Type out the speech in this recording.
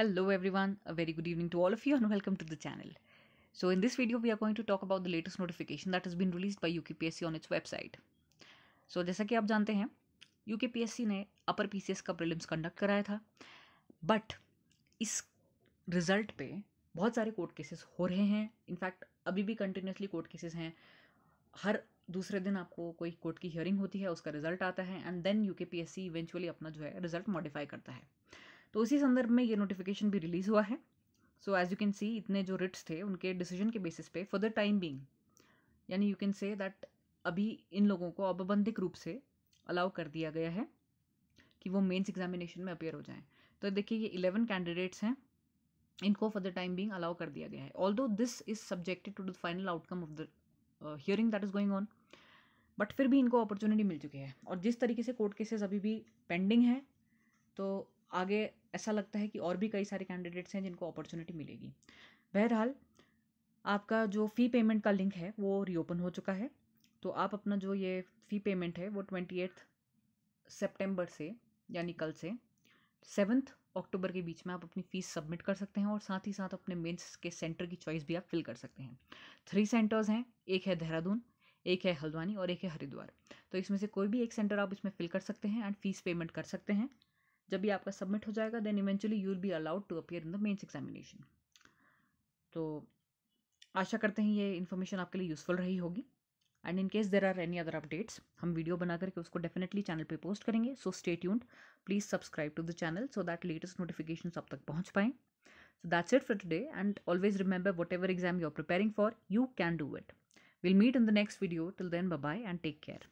Hello everyone, a very good evening to all of you and welcome to the channel. So in this video we are going to talk about the latest notification that has been released by UKPSC on its website. So जैसा कि आप जानते हैं UKPSC ने upper PCS का prelims conduct कराया था but इस रिजल्ट पे बहुत सारे कोर्ट केसेस हो रहे हैं इनफैक्ट अभी भी कंटिन्यूसली कोर्ट केसेस हैं हर दूसरे दिन आपको कोई कोर्ट की हियरिंग होती है उसका रिजल्ट आता है एंड देन यू के इवेंचुअली अपना जो है रिजल्ट मॉडिफाई करता है तो उसी संदर्भ में ये नोटिफिकेशन भी रिलीज़ हुआ है so as you can see इतने जो रिट्स थे उनके डिसीजन के बेसिस पे फॉर द टाइम बींग यानी यू कैन से दैट अभी इन लोगों को औपबंधिक रूप से अलाउ कर दिया गया है कि वो मेन्स एग्जामिनेशन में अपेयर हो जाएं तो देखिए ये इलेवन कैंडिडेट्स हैं इनको for the time being allow कर दिया गया है although this is subjected to the final outcome of the hearing that is going on but फिर भी इनको अपॉर्चुनिटी मिल चुकी है और जिस तरीके से कोर्ट केसेस अभी भी पेंडिंग हैं तो आगे ऐसा लगता है कि और भी कई सारे कैंडिडेट्स हैं जिनको अपॉर्चुनिटी मिलेगी बहरहाल आपका जो फ़ी पेमेंट का लिंक है वो रीओपन हो चुका है तो आप अपना जो ये फ़ी पेमेंट है वो ट्वेंटी एट्थ सेप्टेम्बर से यानी कल से सेवन्थ अक्टूबर के बीच में आप अपनी फ़ीस सबमिट कर सकते हैं और साथ ही साथ अपने मेंस के सेंटर की चॉइस भी आप फिल कर सकते हैं थ्री सेंटर्स हैं एक है देहरादून एक है हल्द्वानी और एक है हरिद्वार तो इसमें से कोई भी एक सेंटर आप इसमें फिल कर सकते हैं एंड फीस पेमेंट कर सकते हैं जब भी आपका सबमिट हो जाएगा then eventually you will be allowed to appear in the mains examination तो आशा करते हैं ये इन्फॉर्मेशन आपके लिए यूज़फुल रही होगी and in case there are any other updates हम वीडियो बना करके उसको डेफिनेटली चैनल पे पोस्ट करेंगे so stay tuned please subscribe to the channel so that latest notification आप तक पहुँच पाएँ so that's it for today and always remember whatever exam you are preparing for you can do it will meet in the next video till then bye and take care